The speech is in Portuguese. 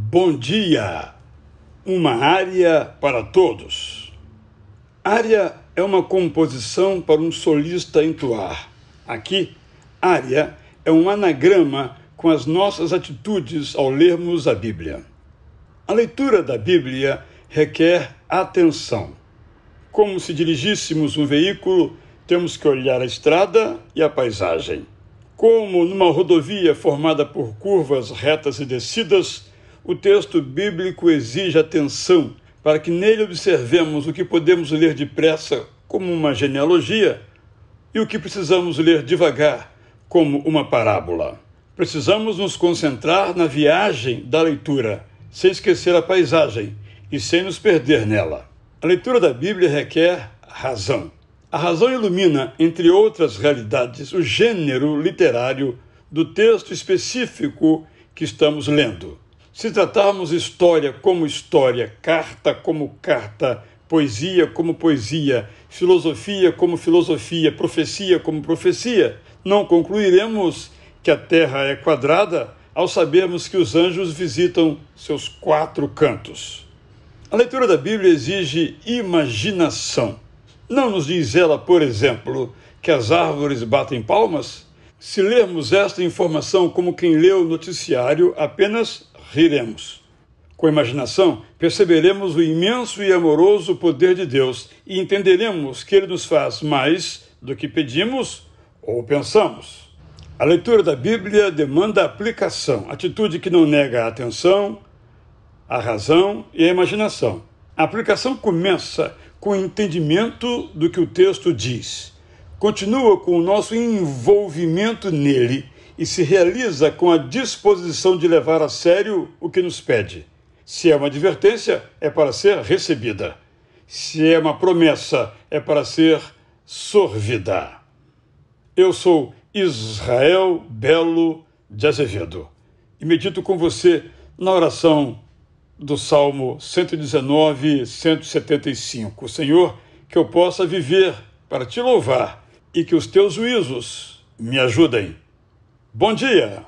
Bom dia! Uma área para todos. Área é uma composição para um solista entoar. Aqui, área é um anagrama com as nossas atitudes ao lermos a Bíblia. A leitura da Bíblia requer atenção. Como se dirigíssemos um veículo, temos que olhar a estrada e a paisagem. Como numa rodovia formada por curvas retas e descidas, o texto bíblico exige atenção para que nele observemos o que podemos ler depressa, como uma genealogia, e o que precisamos ler devagar, como uma parábola. Precisamos nos concentrar na viagem da leitura, sem esquecer a paisagem e sem nos perder nela. A leitura da Bíblia requer razão. A razão ilumina, entre outras realidades, o gênero literário do texto específico que estamos lendo. Se tratarmos história como história, carta como carta, poesia como poesia, filosofia como filosofia, profecia como profecia, não concluiremos que a Terra é quadrada ao sabermos que os anjos visitam seus quatro cantos. A leitura da Bíblia exige imaginação. Não nos diz ela, por exemplo, que as árvores batem palmas? Se lermos esta informação como quem lê o noticiário, apenas riremos. Com a imaginação, perceberemos o imenso e amoroso poder de Deus e entenderemos que Ele nos faz mais do que pedimos ou pensamos. A leitura da Bíblia demanda aplicação, atitude que não nega a atenção, a razão e a imaginação. A aplicação começa com o entendimento do que o texto diz, continua com o nosso envolvimento nele e se realiza com a disposição de levar a sério o que nos pede. Se é uma advertência, é para ser recebida. Se é uma promessa, é para ser sorvida. Eu sou Israel Belo de Azevedo e medito com você na oração do Salmo 119, 175. Senhor, que eu possa viver para te louvar e que os teus juízos me ajudem. Bom dia!